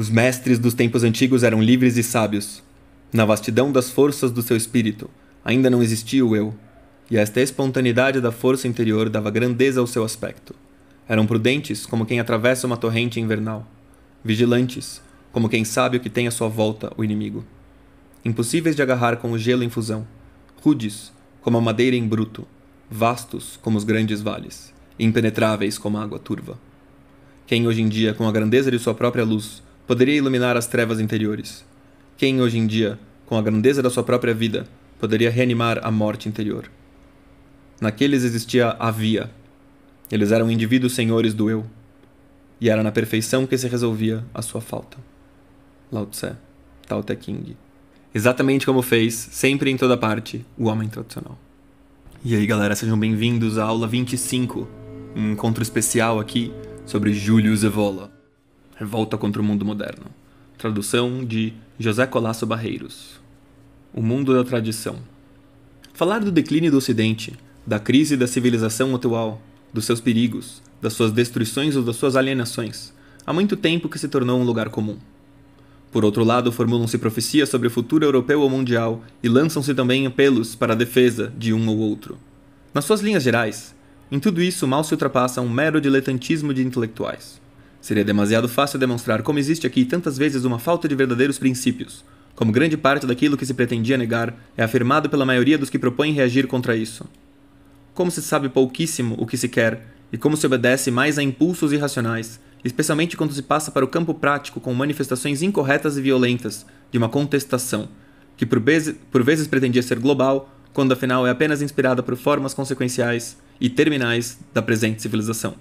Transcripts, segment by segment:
Os mestres dos tempos antigos eram livres e sábios. Na vastidão das forças do seu espírito, ainda não existia o eu, e esta espontaneidade da força interior dava grandeza ao seu aspecto. Eram prudentes, como quem atravessa uma torrente invernal, vigilantes, como quem sabe o que tem à sua volta o inimigo. Impossíveis de agarrar com o gelo em fusão, rudes, como a madeira em bruto, vastos como os grandes vales, impenetráveis como a água turva. Quem hoje em dia, com a grandeza de sua própria luz, poderia iluminar as trevas interiores. Quem hoje em dia, com a grandeza da sua própria vida, poderia reanimar a morte interior? Naqueles existia a via. Eles eram indivíduos senhores do eu. E era na perfeição que se resolvia a sua falta. Lao Tse, Tao Te King. Exatamente como fez, sempre e em toda parte, o homem tradicional. E aí galera, sejam bem-vindos à aula 25, um encontro especial aqui sobre Júlio Evola. Revolta contra o Mundo Moderno. Tradução de José Colasso Barreiros. O Mundo da Tradição. Falar do declínio do Ocidente, da crise da civilização atual, dos seus perigos, das suas destruições ou das suas alienações, há muito tempo que se tornou um lugar comum. Por outro lado, formulam-se profecias sobre o futuro europeu ou mundial e lançam-se também apelos para a defesa de um ou outro. Nas suas linhas gerais, em tudo isso mal se ultrapassa um mero diletantismo de intelectuais. Seria demasiado fácil demonstrar como existe aqui tantas vezes uma falta de verdadeiros princípios, como grande parte daquilo que se pretendia negar é afirmado pela maioria dos que propõem reagir contra isso. Como se sabe pouquíssimo o que se quer, e como se obedece mais a impulsos irracionais, especialmente quando se passa para o campo prático com manifestações incorretas e violentas de uma contestação, que por, vezes por vezes pretendia ser global, quando afinal é apenas inspirada por formas consequenciais e terminais da presente civilização.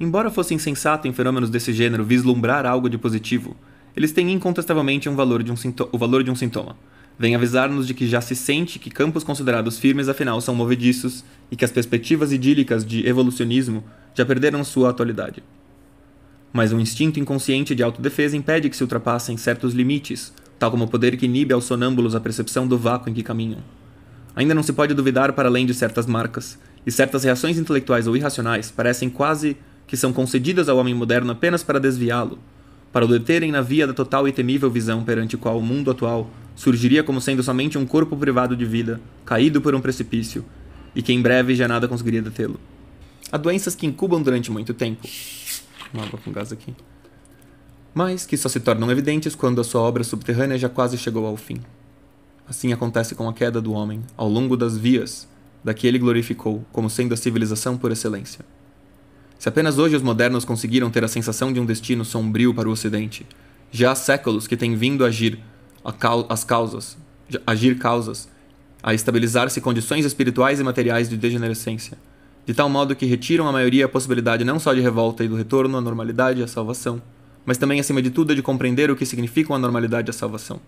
Embora fosse insensato em fenômenos desse gênero vislumbrar algo de positivo, eles têm incontestavelmente um valor um o valor de um sintoma. Vem avisar-nos de que já se sente que campos considerados firmes afinal são movediços e que as perspectivas idílicas de evolucionismo já perderam sua atualidade. Mas um instinto inconsciente de autodefesa impede que se ultrapassem certos limites, tal como o poder que inibe aos sonâmbulos a percepção do vácuo em que caminham. Ainda não se pode duvidar para além de certas marcas, e certas reações intelectuais ou irracionais parecem quase que são concedidas ao homem moderno apenas para desviá-lo, para o deterem na via da total e temível visão perante qual o mundo atual surgiria como sendo somente um corpo privado de vida, caído por um precipício, e que em breve já nada conseguiria detê-lo. Há doenças que incubam durante muito tempo. Uma água com gás aqui. Mas que só se tornam evidentes quando a sua obra subterrânea já quase chegou ao fim. Assim acontece com a queda do homem, ao longo das vias, da que ele glorificou como sendo a civilização por excelência. Se apenas hoje os modernos conseguiram ter a sensação de um destino sombrio para o Ocidente, já há séculos que têm vindo a agir a cau as causas, agir causas, a estabilizar-se condições espirituais e materiais de degenerescência, de tal modo que retiram à maioria a possibilidade não só de revolta e do retorno à normalidade e à salvação, mas também, acima de tudo, de compreender o que significam a normalidade e a salvação.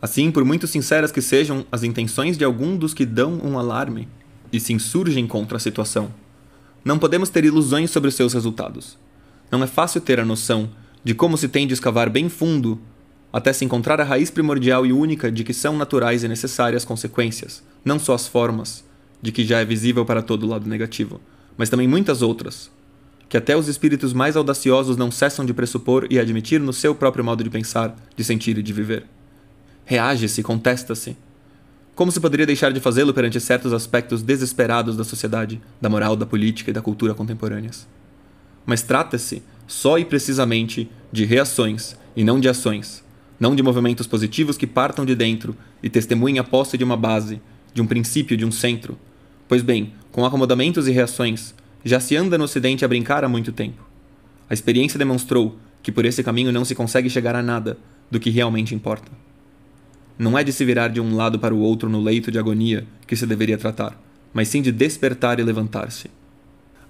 Assim, por muito sinceras que sejam as intenções de algum dos que dão um alarme e se insurgem contra a situação, não podemos ter ilusões sobre os seus resultados. Não é fácil ter a noção de como se tem de escavar bem fundo até se encontrar a raiz primordial e única de que são naturais e necessárias consequências, não só as formas, de que já é visível para todo o lado negativo, mas também muitas outras, que até os espíritos mais audaciosos não cessam de pressupor e admitir no seu próprio modo de pensar, de sentir e de viver. Reage-se, contesta-se, como se poderia deixar de fazê-lo perante certos aspectos desesperados da sociedade, da moral, da política e da cultura contemporâneas? Mas trata-se, só e precisamente, de reações e não de ações, não de movimentos positivos que partam de dentro e testemunhem a posse de uma base, de um princípio, de um centro. Pois bem, com acomodamentos e reações, já se anda no Ocidente a brincar há muito tempo. A experiência demonstrou que por esse caminho não se consegue chegar a nada do que realmente importa. Não é de se virar de um lado para o outro no leito de agonia que se deveria tratar, mas sim de despertar e levantar-se.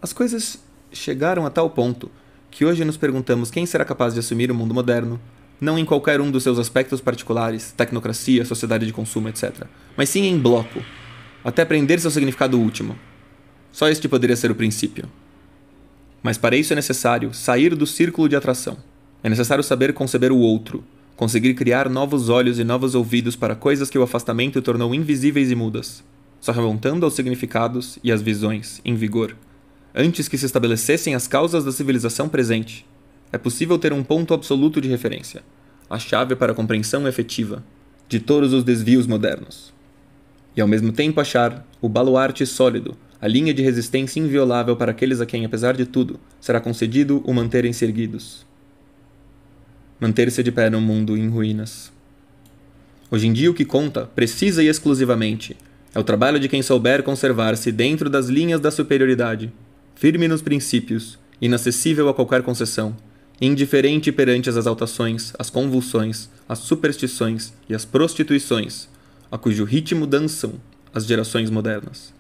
As coisas chegaram a tal ponto que hoje nos perguntamos quem será capaz de assumir o mundo moderno, não em qualquer um dos seus aspectos particulares, tecnocracia, sociedade de consumo, etc., mas sim em bloco, até prender seu significado último. Só este poderia ser o princípio. Mas para isso é necessário sair do círculo de atração. É necessário saber conceber o outro, conseguir criar novos olhos e novos ouvidos para coisas que o afastamento tornou invisíveis e mudas, só remontando aos significados e às visões em vigor, antes que se estabelecessem as causas da civilização presente. É possível ter um ponto absoluto de referência, a chave para a compreensão efetiva de todos os desvios modernos. E ao mesmo tempo achar o baluarte sólido, a linha de resistência inviolável para aqueles a quem, apesar de tudo, será concedido o manterem-se erguidos manter-se de pé num mundo em ruínas. Hoje em dia, o que conta, precisa e exclusivamente, é o trabalho de quem souber conservar-se dentro das linhas da superioridade, firme nos princípios, inacessível a qualquer concessão, indiferente perante as exaltações, as convulsões, as superstições e as prostituições, a cujo ritmo dançam as gerações modernas.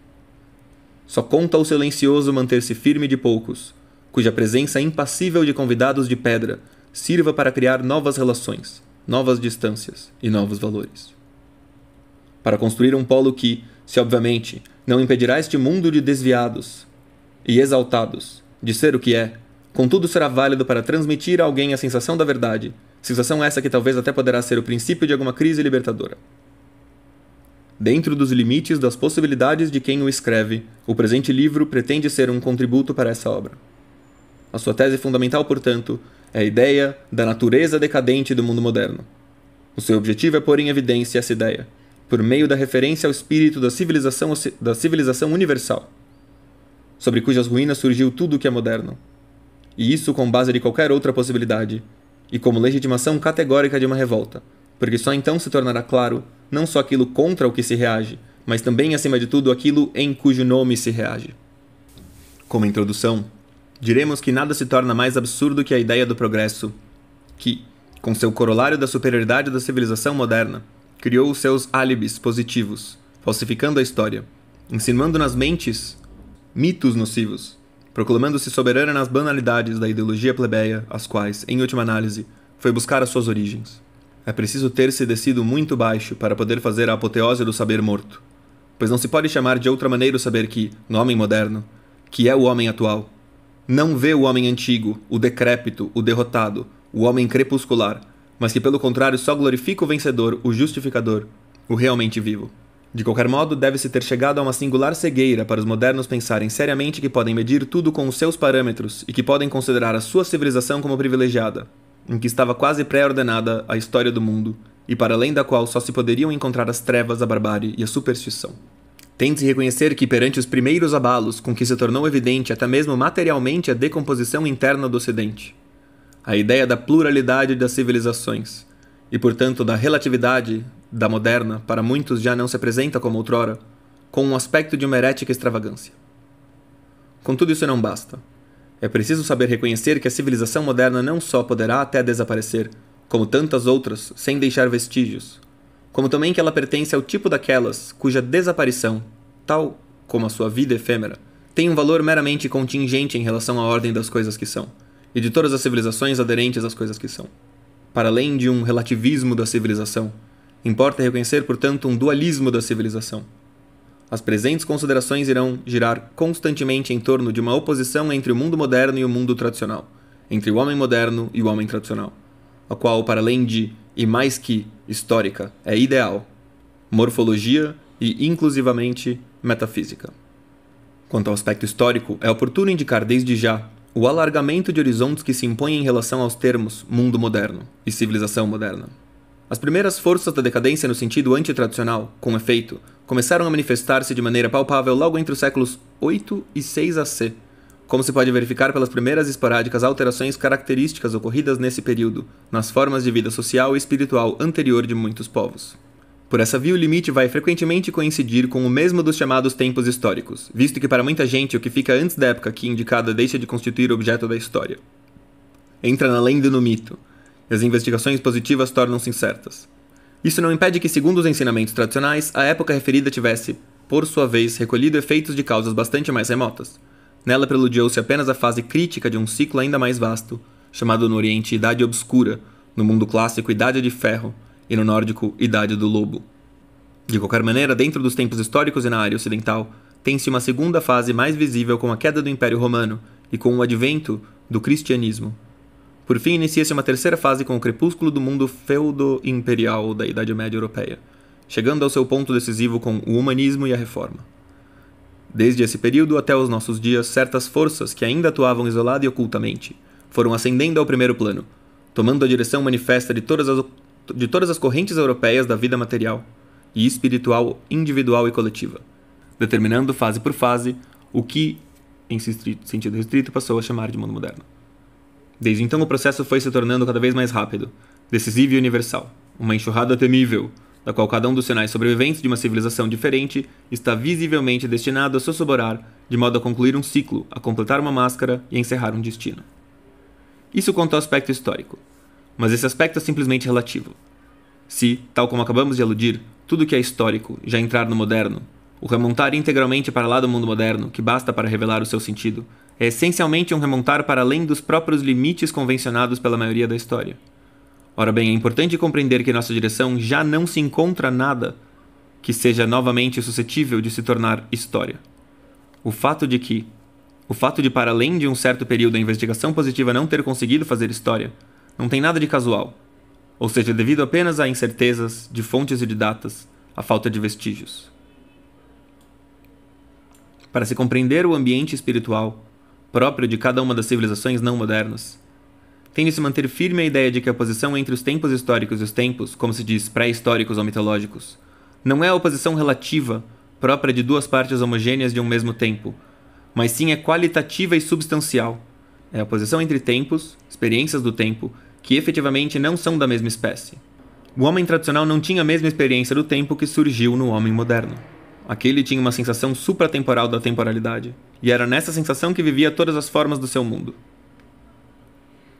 Só conta o silencioso manter-se firme de poucos, cuja presença impassível de convidados de pedra sirva para criar novas relações, novas distâncias e novos valores. Para construir um polo que, se obviamente, não impedirá este mundo de desviados e exaltados de ser o que é, contudo será válido para transmitir a alguém a sensação da verdade, sensação essa que talvez até poderá ser o princípio de alguma crise libertadora. Dentro dos limites das possibilidades de quem o escreve, o presente livro pretende ser um contributo para essa obra. A sua tese fundamental, portanto, é a ideia da natureza decadente do mundo moderno. O seu objetivo é pôr em evidência essa ideia, por meio da referência ao espírito da civilização, da civilização universal, sobre cujas ruínas surgiu tudo o que é moderno. E isso com base de qualquer outra possibilidade, e como legitimação categórica de uma revolta, porque só então se tornará claro não só aquilo contra o que se reage, mas também, acima de tudo, aquilo em cujo nome se reage. Como introdução, Diremos que nada se torna mais absurdo que a ideia do progresso, que, com seu corolário da superioridade da civilização moderna, criou os seus álibis positivos, falsificando a história, insinuando nas mentes mitos nocivos, proclamando-se soberana nas banalidades da ideologia plebeia, as quais, em última análise, foi buscar as suas origens. É preciso ter-se descido muito baixo para poder fazer a apoteose do saber morto, pois não se pode chamar de outra maneira o saber que, no homem moderno, que é o homem atual, não vê o homem antigo, o decrépito, o derrotado, o homem crepuscular, mas que pelo contrário só glorifica o vencedor, o justificador, o realmente vivo. De qualquer modo, deve-se ter chegado a uma singular cegueira para os modernos pensarem seriamente que podem medir tudo com os seus parâmetros e que podem considerar a sua civilização como privilegiada, em que estava quase pré-ordenada a história do mundo, e para além da qual só se poderiam encontrar as trevas, a barbárie e a superstição tende se reconhecer que, perante os primeiros abalos com que se tornou evidente até mesmo materialmente a decomposição interna do Ocidente, a ideia da pluralidade das civilizações, e portanto da relatividade da moderna, para muitos já não se apresenta como outrora, com um aspecto de uma herética extravagância. Contudo, isso não basta. É preciso saber reconhecer que a civilização moderna não só poderá até desaparecer, como tantas outras, sem deixar vestígios, como também que ela pertence ao tipo daquelas cuja desaparição, tal como a sua vida efêmera, tem um valor meramente contingente em relação à ordem das coisas que são, e de todas as civilizações aderentes às coisas que são. Para além de um relativismo da civilização, importa reconhecer, portanto, um dualismo da civilização. As presentes considerações irão girar constantemente em torno de uma oposição entre o mundo moderno e o mundo tradicional, entre o homem moderno e o homem tradicional, a qual, para além de e mais que histórica, é ideal, morfologia e inclusivamente metafísica. Quanto ao aspecto histórico, é oportuno indicar desde já o alargamento de horizontes que se impõe em relação aos termos mundo moderno e civilização moderna. As primeiras forças da decadência no sentido antitradicional, com efeito, começaram a manifestar-se de maneira palpável logo entre os séculos 8 e 6 AC, como se pode verificar pelas primeiras esporádicas alterações características ocorridas nesse período, nas formas de vida social e espiritual anterior de muitos povos. Por essa via, o limite vai frequentemente coincidir com o mesmo dos chamados tempos históricos, visto que para muita gente o que fica antes da época aqui indicada deixa de constituir objeto da história. Entra na lenda e no mito, e as investigações positivas tornam-se incertas. Isso não impede que, segundo os ensinamentos tradicionais, a época referida tivesse, por sua vez, recolhido efeitos de causas bastante mais remotas, Nela preludiou-se apenas a fase crítica de um ciclo ainda mais vasto, chamado no Oriente Idade Obscura, no mundo clássico Idade de Ferro e no nórdico Idade do Lobo. De qualquer maneira, dentro dos tempos históricos e na área ocidental, tem-se uma segunda fase mais visível com a queda do Império Romano e com o advento do cristianismo. Por fim, inicia-se uma terceira fase com o crepúsculo do mundo feudo-imperial da Idade Média Europeia, chegando ao seu ponto decisivo com o humanismo e a reforma. Desde esse período até os nossos dias, certas forças que ainda atuavam isolada e ocultamente foram ascendendo ao primeiro plano, tomando a direção manifesta de todas as, de todas as correntes europeias da vida material e espiritual, individual e coletiva, determinando fase por fase o que, em sentido restrito, passou a chamar de mundo moderno. Desde então, o processo foi se tornando cada vez mais rápido, decisivo e universal, uma enxurrada temível da qual cada um dos sinais sobreviventes de uma civilização diferente está visivelmente destinado a sussurrar, de modo a concluir um ciclo, a completar uma máscara e a encerrar um destino. Isso quanto ao aspecto histórico, mas esse aspecto é simplesmente relativo. Se, tal como acabamos de aludir, tudo que é histórico já entrar no moderno, o remontar integralmente para lá do mundo moderno, que basta para revelar o seu sentido, é essencialmente um remontar para além dos próprios limites convencionados pela maioria da história. Ora bem, é importante compreender que nossa direção já não se encontra nada que seja novamente suscetível de se tornar história. O fato de que, o fato de para além de um certo período a investigação positiva não ter conseguido fazer história, não tem nada de casual, ou seja, devido apenas a incertezas de fontes e de datas, a falta de vestígios. Para se compreender o ambiente espiritual próprio de cada uma das civilizações não modernas, tende se manter firme a ideia de que a oposição entre os tempos históricos e os tempos, como se diz, pré-históricos ou mitológicos, não é a oposição relativa, própria de duas partes homogêneas de um mesmo tempo, mas sim é qualitativa e substancial. É a oposição entre tempos, experiências do tempo, que efetivamente não são da mesma espécie. O homem tradicional não tinha a mesma experiência do tempo que surgiu no homem moderno. Aquele tinha uma sensação supratemporal da temporalidade, e era nessa sensação que vivia todas as formas do seu mundo.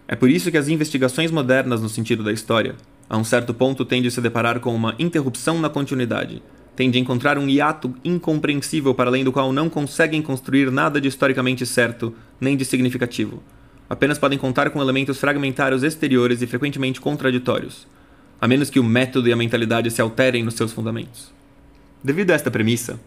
É por isso que as investigações modernas no sentido da história, a um certo ponto, tendem a se deparar com uma interrupção na continuidade, tendem a encontrar um hiato incompreensível para além do qual não conseguem construir nada de historicamente certo nem de significativo. Apenas podem contar com elementos fragmentários exteriores e frequentemente contraditórios, a menos que o método e a mentalidade se alterem nos seus fundamentos. Devido a esta premissa,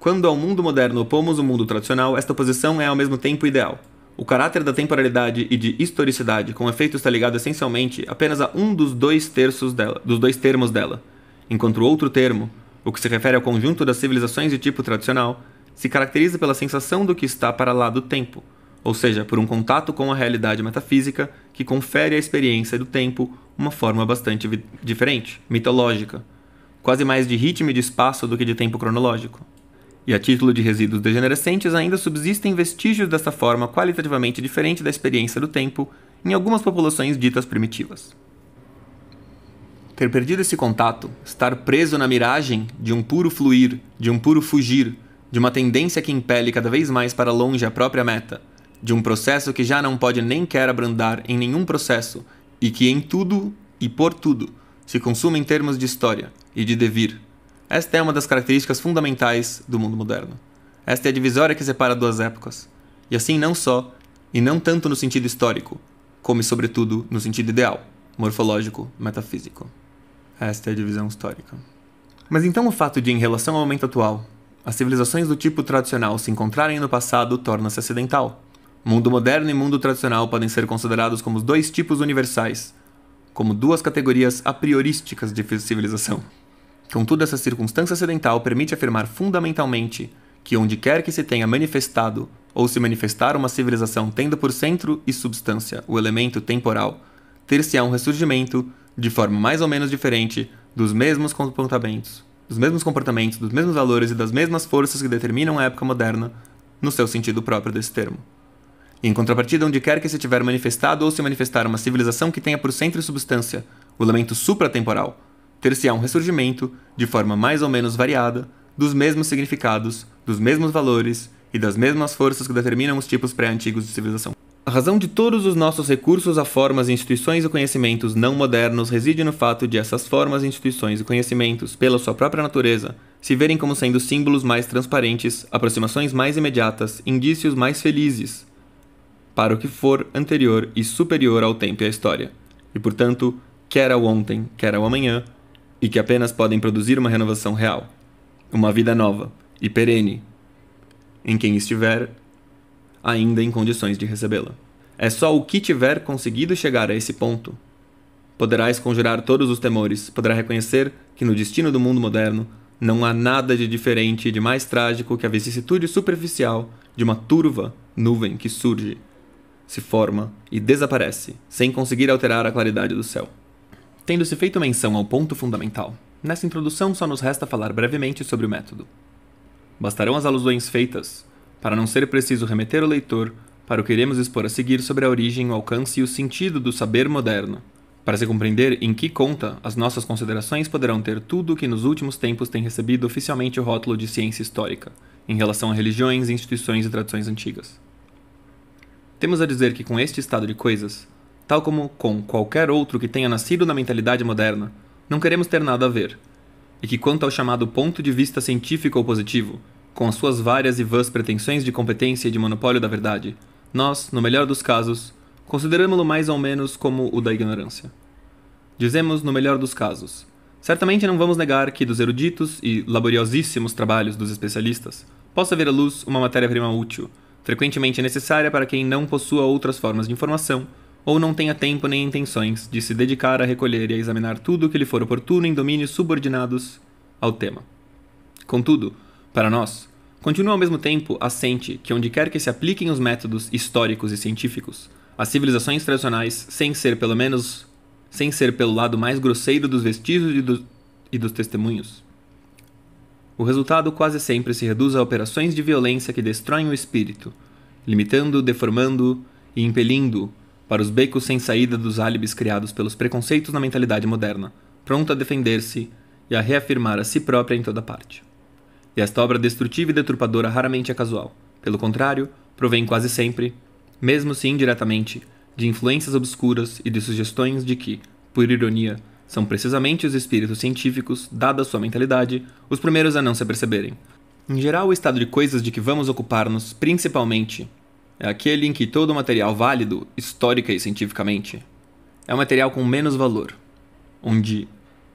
quando ao mundo moderno opomos o mundo tradicional, esta posição é ao mesmo tempo ideal, o caráter da temporalidade e de historicidade com efeito está ligado essencialmente apenas a um dos dois terços dela, dos dois termos dela, enquanto o outro termo, o que se refere ao conjunto das civilizações de tipo tradicional, se caracteriza pela sensação do que está para lá do tempo, ou seja, por um contato com a realidade metafísica que confere à experiência do tempo uma forma bastante diferente, mitológica, quase mais de ritmo e de espaço do que de tempo cronológico. E a título de resíduos degenerescentes, ainda subsistem vestígios dessa forma qualitativamente diferente da experiência do tempo em algumas populações ditas primitivas. Ter perdido esse contato, estar preso na miragem de um puro fluir, de um puro fugir, de uma tendência que impele cada vez mais para longe a própria meta, de um processo que já não pode nem quer abrandar em nenhum processo e que em tudo e por tudo se consuma em termos de história e de devir, esta é uma das características fundamentais do mundo moderno. Esta é a divisória que separa duas épocas. E assim não só, e não tanto no sentido histórico, como e sobretudo no sentido ideal, morfológico, metafísico. Esta é a divisão histórica. Mas então o fato de, em relação ao momento atual, as civilizações do tipo tradicional se encontrarem no passado torna-se acidental. Mundo moderno e mundo tradicional podem ser considerados como dois tipos universais, como duas categorias a priorísticas de civilização. Contudo, essa circunstância acidental permite afirmar fundamentalmente que onde quer que se tenha manifestado ou se manifestar uma civilização tendo por centro e substância o elemento temporal, ter-se-á um ressurgimento, de forma mais ou menos diferente, dos mesmos comportamentos, dos mesmos comportamentos, dos mesmos valores e das mesmas forças que determinam a época moderna, no seu sentido próprio desse termo. E, em contrapartida, onde quer que se tiver manifestado ou se manifestar uma civilização que tenha por centro e substância o elemento supratemporal, ter-se-á um ressurgimento, de forma mais ou menos variada, dos mesmos significados, dos mesmos valores e das mesmas forças que determinam os tipos pré-antigos de civilização. A razão de todos os nossos recursos a formas, instituições e conhecimentos não modernos reside no fato de essas formas, instituições e conhecimentos, pela sua própria natureza, se verem como sendo símbolos mais transparentes, aproximações mais imediatas, indícios mais felizes para o que for anterior e superior ao tempo e à história. E, portanto, quer ao ontem, quer ao amanhã, e que apenas podem produzir uma renovação real, uma vida nova e perene, em quem estiver ainda em condições de recebê-la. É só o que tiver conseguido chegar a esse ponto. Poderá esconjurar todos os temores, poderá reconhecer que no destino do mundo moderno não há nada de diferente e de mais trágico que a vicissitude superficial de uma turva nuvem que surge, se forma e desaparece, sem conseguir alterar a claridade do céu. Tendo-se feito menção ao ponto fundamental, nessa introdução só nos resta falar brevemente sobre o método. Bastarão as alusões feitas, para não ser preciso remeter o leitor para o que iremos expor a seguir sobre a origem, o alcance e o sentido do saber moderno, para se compreender em que conta as nossas considerações poderão ter tudo o que nos últimos tempos tem recebido oficialmente o rótulo de ciência histórica, em relação a religiões, instituições e tradições antigas. Temos a dizer que com este estado de coisas, tal como com qualquer outro que tenha nascido na mentalidade moderna, não queremos ter nada a ver, e que, quanto ao chamado ponto de vista científico ou positivo, com as suas várias e vãs pretensões de competência e de monopólio da verdade, nós, no melhor dos casos, consideramos-lo mais ou menos como o da ignorância. Dizemos no melhor dos casos. Certamente não vamos negar que dos eruditos e laboriosíssimos trabalhos dos especialistas possa vir à luz uma matéria-prima útil, frequentemente necessária para quem não possua outras formas de informação ou não tenha tempo nem intenções de se dedicar a recolher e a examinar tudo o que lhe for oportuno em domínios subordinados ao tema. Contudo, para nós, continua ao mesmo tempo assente que onde quer que se apliquem os métodos históricos e científicos, as civilizações tradicionais, sem ser pelo menos sem ser pelo lado mais grosseiro dos vestígios e, do, e dos testemunhos, o resultado quase sempre se reduz a operações de violência que destroem o espírito, limitando, deformando e impelindo para os becos sem saída dos álibis criados pelos preconceitos na mentalidade moderna, pronta a defender-se e a reafirmar a si própria em toda parte. E esta obra destrutiva e deturpadora raramente é casual. Pelo contrário, provém quase sempre, mesmo se indiretamente, de influências obscuras e de sugestões de que, por ironia, são precisamente os espíritos científicos, dada sua mentalidade, os primeiros a não se aperceberem. Em geral, o estado de coisas de que vamos ocupar-nos, principalmente, é aquele em que todo o material válido, histórica e cientificamente, é o material com menos valor, onde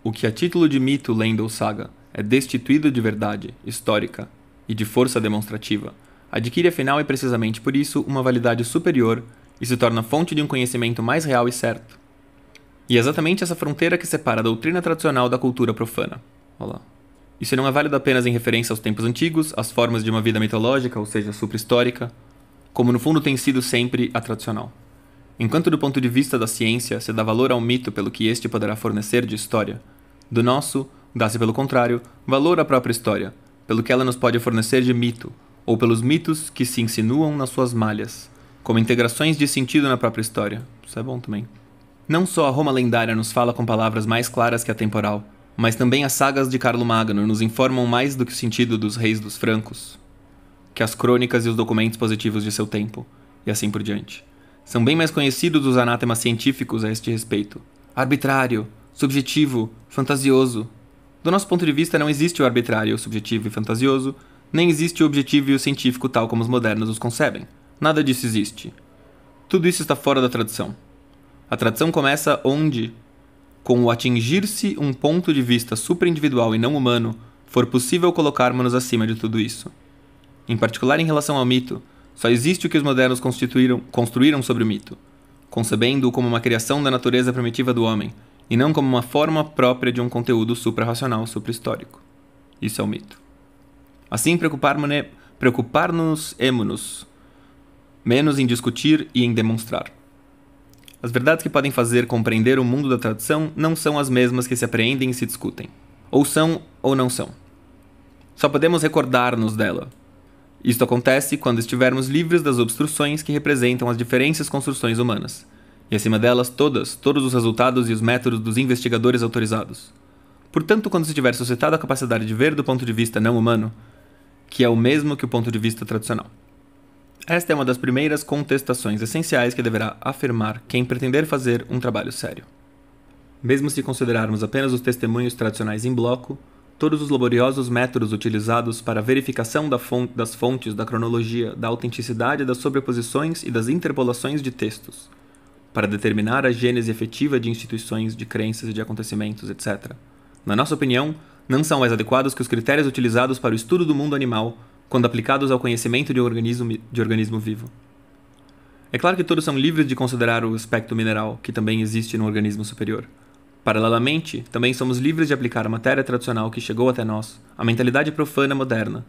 o que a título de mito, lenda ou saga é destituído de verdade histórica e de força demonstrativa, adquire afinal e precisamente por isso uma validade superior e se torna fonte de um conhecimento mais real e certo. E é exatamente essa fronteira que separa a doutrina tradicional da cultura profana. Olá. Isso não é válido apenas em referência aos tempos antigos, às formas de uma vida mitológica, ou seja, suprahistórica, como no fundo tem sido sempre a tradicional. Enquanto do ponto de vista da ciência se dá valor ao mito pelo que este poderá fornecer de história, do nosso dá-se pelo contrário valor à própria história, pelo que ela nos pode fornecer de mito, ou pelos mitos que se insinuam nas suas malhas, como integrações de sentido na própria história. Isso é bom também. Não só a Roma lendária nos fala com palavras mais claras que a temporal, mas também as sagas de Carlo Magno nos informam mais do que o sentido dos reis dos francos, que as crônicas e os documentos positivos de seu tempo, e assim por diante. São bem mais conhecidos os anátemas científicos a este respeito. Arbitrário, subjetivo, fantasioso. Do nosso ponto de vista, não existe o arbitrário, o subjetivo e fantasioso, nem existe o objetivo e o científico tal como os modernos os concebem. Nada disso existe. Tudo isso está fora da tradição. A tradição começa onde, com o atingir-se um ponto de vista superindividual e não humano, for possível colocarmos-nos acima de tudo isso em particular em relação ao mito, só existe o que os modernos construíram sobre o mito, concebendo-o como uma criação da natureza primitiva do homem, e não como uma forma própria de um conteúdo suprarracional suprahistórico. Isso é o mito. Assim, preocupar-nos preocupar nos preocupar menos em discutir e em demonstrar. As verdades que podem fazer compreender o mundo da tradição não são as mesmas que se apreendem e se discutem. Ou são ou não são. Só podemos recordar-nos dela, isto acontece quando estivermos livres das obstruções que representam as diferentes construções humanas, e acima delas todas, todos os resultados e os métodos dos investigadores autorizados. Portanto, quando se tiver suscitado a capacidade de ver do ponto de vista não humano, que é o mesmo que o ponto de vista tradicional. Esta é uma das primeiras contestações essenciais que deverá afirmar quem pretender fazer um trabalho sério. Mesmo se considerarmos apenas os testemunhos tradicionais em bloco, todos os laboriosos métodos utilizados para a verificação da fonte, das fontes, da cronologia, da autenticidade das sobreposições e das interpolações de textos, para determinar a gênese efetiva de instituições, de crenças, e de acontecimentos, etc. Na nossa opinião, não são mais adequados que os critérios utilizados para o estudo do mundo animal quando aplicados ao conhecimento de organismo, de organismo vivo. É claro que todos são livres de considerar o aspecto mineral, que também existe no organismo superior. Paralelamente, também somos livres de aplicar a matéria tradicional que chegou até nós, a mentalidade profana moderna,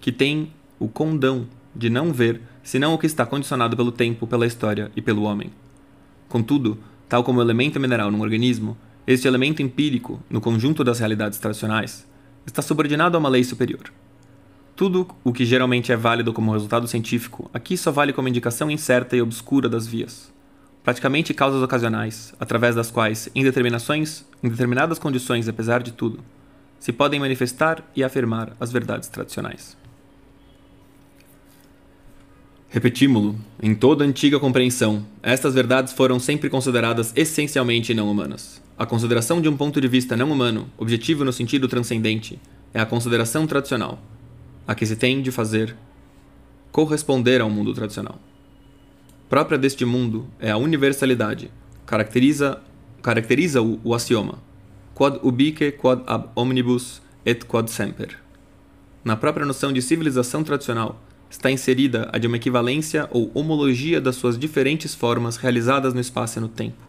que tem o condão de não ver senão o que está condicionado pelo tempo, pela história e pelo homem. Contudo, tal como o elemento mineral num organismo, este elemento empírico, no conjunto das realidades tradicionais, está subordinado a uma lei superior. Tudo o que geralmente é válido como resultado científico aqui só vale como indicação incerta e obscura das vias praticamente causas ocasionais, através das quais, em determinações, em determinadas condições, apesar de tudo, se podem manifestar e afirmar as verdades tradicionais. Repetímo-lo, em toda antiga compreensão, estas verdades foram sempre consideradas essencialmente não humanas. A consideração de um ponto de vista não humano, objetivo no sentido transcendente, é a consideração tradicional, a que se tem de fazer corresponder ao mundo tradicional própria deste mundo é a universalidade. Caracteriza, caracteriza o, o axioma quod ubique, quod ab omnibus et quod semper. Na própria noção de civilização tradicional está inserida a de uma equivalência ou homologia das suas diferentes formas realizadas no espaço e no tempo.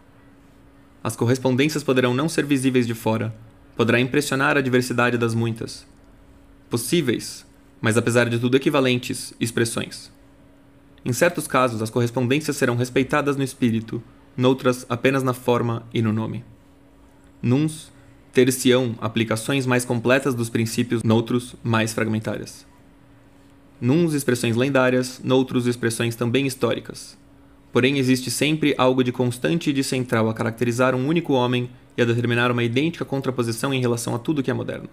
As correspondências poderão não ser visíveis de fora, poderá impressionar a diversidade das muitas. Possíveis, mas apesar de tudo equivalentes, expressões. Em certos casos, as correspondências serão respeitadas no espírito, noutras, apenas na forma e no nome. Nuns, ter-se-ão aplicações mais completas dos princípios, noutros, mais fragmentárias. Nuns, expressões lendárias, noutros, expressões também históricas. Porém, existe sempre algo de constante e de central a caracterizar um único homem e a determinar uma idêntica contraposição em relação a tudo que é moderno.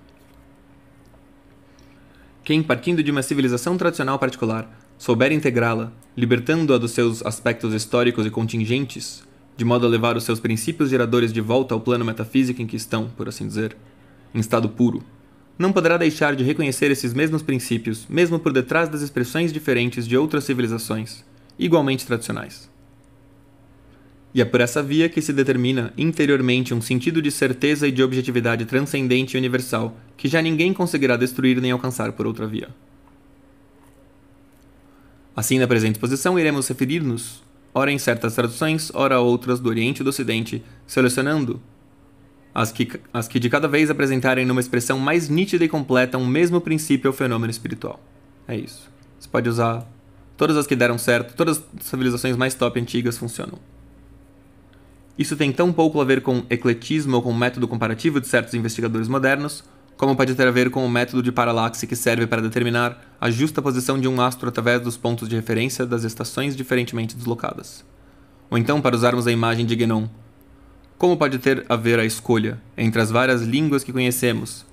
Quem, partindo de uma civilização tradicional particular, souber integrá-la, libertando-a dos seus aspectos históricos e contingentes, de modo a levar os seus princípios geradores de volta ao plano metafísico em que estão, por assim dizer, em estado puro, não poderá deixar de reconhecer esses mesmos princípios, mesmo por detrás das expressões diferentes de outras civilizações, igualmente tradicionais. E é por essa via que se determina interiormente um sentido de certeza e de objetividade transcendente e universal que já ninguém conseguirá destruir nem alcançar por outra via. Assim, na presente posição, iremos referir-nos, ora em certas traduções, ora outras do Oriente e do Ocidente, selecionando as que, as que de cada vez apresentarem numa expressão mais nítida e completa um mesmo princípio ou fenômeno espiritual. É isso. Você pode usar todas as que deram certo, todas as civilizações mais top antigas funcionam. Isso tem tão pouco a ver com ecletismo ou com método comparativo de certos investigadores modernos, como pode ter a ver com o método de paralaxe que serve para determinar a justa posição de um astro através dos pontos de referência das estações diferentemente deslocadas. Ou então, para usarmos a imagem de Guénon, como pode ter a ver a escolha, entre as várias línguas que conhecemos,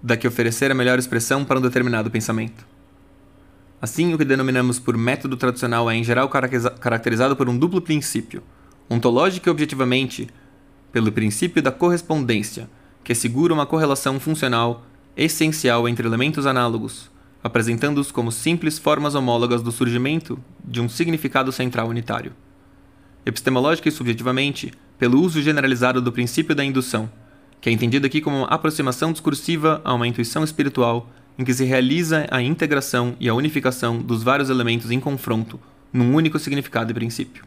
da que oferecer a melhor expressão para um determinado pensamento? Assim, o que denominamos por método tradicional é em geral caracterizado por um duplo princípio, ontológico e objetivamente, pelo princípio da correspondência que segura uma correlação funcional essencial entre elementos análogos, apresentando-os como simples formas homólogas do surgimento de um significado central unitário. Epistemológica e subjetivamente, pelo uso generalizado do princípio da indução, que é entendido aqui como uma aproximação discursiva a uma intuição espiritual em que se realiza a integração e a unificação dos vários elementos em confronto num único significado e princípio.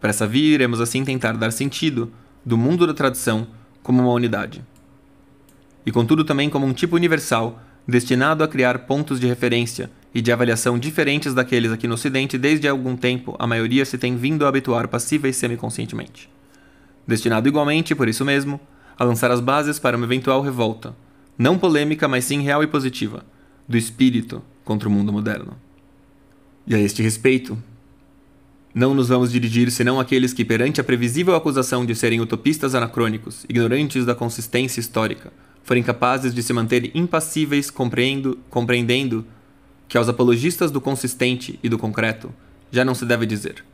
Para essa via, iremos assim tentar dar sentido, do mundo da tradição, como uma unidade. E contudo também como um tipo universal, destinado a criar pontos de referência e de avaliação diferentes daqueles aqui no Ocidente desde algum tempo a maioria se tem vindo a habituar passiva e semiconscientemente. Destinado igualmente, por isso mesmo, a lançar as bases para uma eventual revolta, não polêmica, mas sim real e positiva, do espírito contra o mundo moderno. E a este respeito, não nos vamos dirigir senão àqueles que, perante a previsível acusação de serem utopistas anacrônicos, ignorantes da consistência histórica, forem capazes de se manter impassíveis compreendendo que aos apologistas do consistente e do concreto já não se deve dizer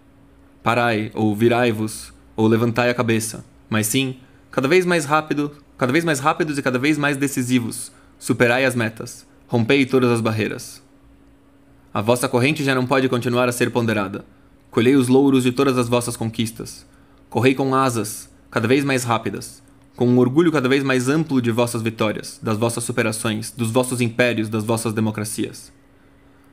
parai ou virai-vos ou levantai a cabeça, mas sim, cada vez mais rápido, cada vez mais rápidos e cada vez mais decisivos, superai as metas, rompei todas as barreiras. A vossa corrente já não pode continuar a ser ponderada Colhei os louros de todas as vossas conquistas. Correi com asas, cada vez mais rápidas, com um orgulho cada vez mais amplo de vossas vitórias, das vossas superações, dos vossos impérios, das vossas democracias.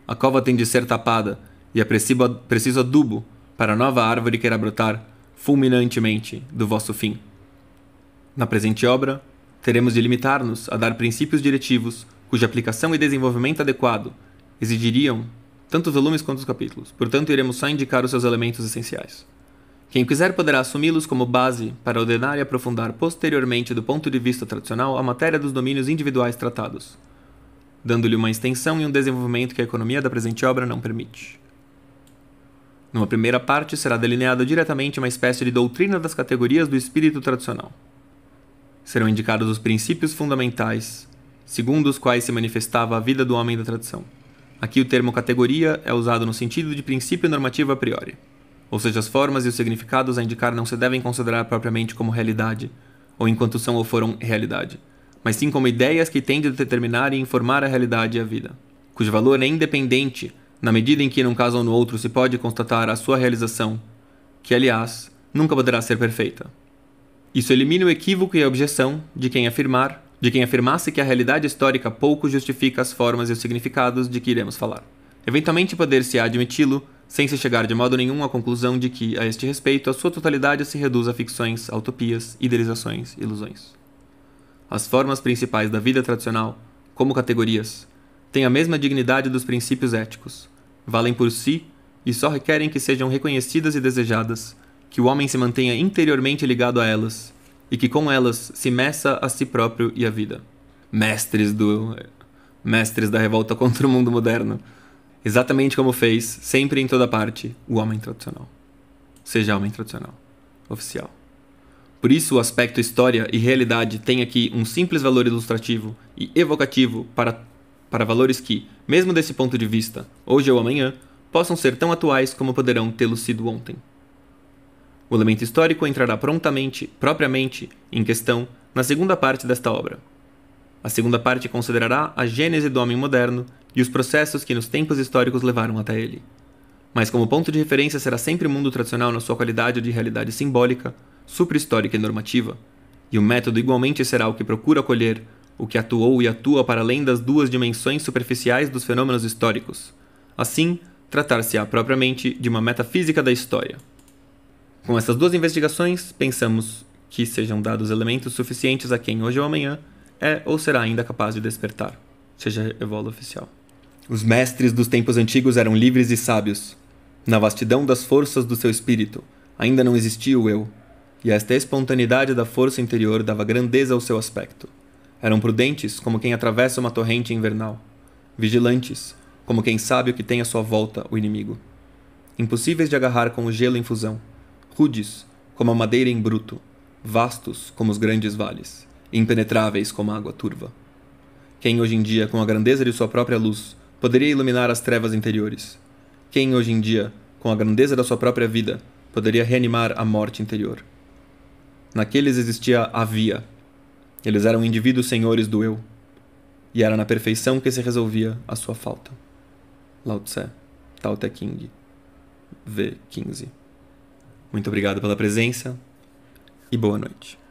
A cova tem de ser tapada, e é preciso adubo para a nova árvore que irá brotar fulminantemente do vosso fim. Na presente obra, teremos de limitar-nos a dar princípios diretivos cuja aplicação e desenvolvimento adequado exigiriam tanto os volumes quanto os capítulos. Portanto, iremos só indicar os seus elementos essenciais. Quem quiser poderá assumi-los como base para ordenar e aprofundar posteriormente, do ponto de vista tradicional, a matéria dos domínios individuais tratados, dando-lhe uma extensão e um desenvolvimento que a economia da presente obra não permite. Numa primeira parte, será delineada diretamente uma espécie de doutrina das categorias do espírito tradicional. Serão indicados os princípios fundamentais, segundo os quais se manifestava a vida do homem da tradição Aqui o termo categoria é usado no sentido de princípio normativo a priori, ou seja, as formas e os significados a indicar não se devem considerar propriamente como realidade, ou enquanto são ou foram realidade, mas sim como ideias que tendem a determinar e informar a realidade e a vida, cujo valor é independente na medida em que, num caso ou no outro, se pode constatar a sua realização, que, aliás, nunca poderá ser perfeita. Isso elimina o equívoco e a objeção de quem afirmar de quem afirmasse que a realidade histórica pouco justifica as formas e os significados de que iremos falar. Eventualmente poder-se-á admiti-lo, sem se chegar de modo nenhum à conclusão de que, a este respeito, a sua totalidade se reduz a ficções, a utopias, idealizações, ilusões. As formas principais da vida tradicional, como categorias, têm a mesma dignidade dos princípios éticos, valem por si e só requerem que sejam reconhecidas e desejadas, que o homem se mantenha interiormente ligado a elas, e que com elas se meça a si próprio e a vida. Mestres do mestres da revolta contra o mundo moderno, exatamente como fez sempre em toda parte o homem tradicional. Seja homem tradicional, oficial. Por isso, o aspecto história e realidade tem aqui um simples valor ilustrativo e evocativo para, para valores que, mesmo desse ponto de vista, hoje ou amanhã, possam ser tão atuais como poderão tê-lo sido ontem. O elemento histórico entrará prontamente, propriamente, em questão na segunda parte desta obra. A segunda parte considerará a gênese do homem moderno e os processos que nos tempos históricos levaram até ele. Mas como ponto de referência será sempre o mundo tradicional na sua qualidade de realidade simbólica, suprahistórica e normativa, e o método igualmente será o que procura acolher o que atuou e atua para além das duas dimensões superficiais dos fenômenos históricos. Assim, tratar-se-á propriamente de uma metafísica da história. Com essas duas investigações, pensamos que sejam dados elementos suficientes a quem hoje ou amanhã é ou será ainda capaz de despertar, seja Evola oficial. Os mestres dos tempos antigos eram livres e sábios. Na vastidão das forças do seu espírito, ainda não existia o eu, e esta espontaneidade da força interior dava grandeza ao seu aspecto. Eram prudentes como quem atravessa uma torrente invernal, vigilantes como quem sabe o que tem à sua volta o inimigo, impossíveis de agarrar com o gelo em fusão rudes como a madeira em bruto, vastos como os grandes vales, impenetráveis como a água turva. Quem hoje em dia, com a grandeza de sua própria luz, poderia iluminar as trevas interiores? Quem hoje em dia, com a grandeza da sua própria vida, poderia reanimar a morte interior? Naqueles existia a via. Eles eram indivíduos senhores do eu. E era na perfeição que se resolvia a sua falta. Lao Tse, Tao Te King, V15. Muito obrigado pela presença e boa noite.